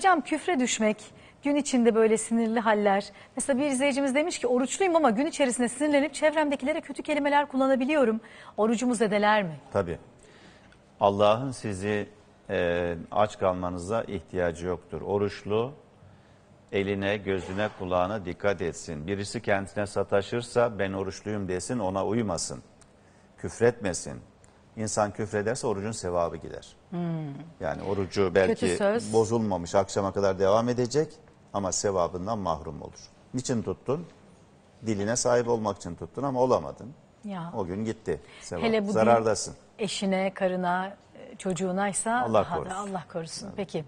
Hocam küfre düşmek, gün içinde böyle sinirli haller. Mesela bir izleyicimiz demiş ki oruçluyum ama gün içerisinde sinirlenip çevremdekilere kötü kelimeler kullanabiliyorum. Orucumu zedeler mi? Tabii. Allah'ın sizi e, aç kalmanıza ihtiyacı yoktur. Oruçlu eline, gözüne, kulağına dikkat etsin. Birisi kendine sataşırsa ben oruçluyum desin ona uymasın. Küfretmesin. İnsan küfrederse orucun sevabı gider. Hmm. Yani orucu belki bozulmamış akşama kadar devam edecek ama sevabından mahrum olur. Niçin tuttun? Diline sahip olmak için tuttun ama olamadın. Ya. O gün gitti. Sevap. Hele bugün Zarardasın. eşine, karına, e, çocuğunaysa Allah korusun. Allah korusun. Evet. Peki.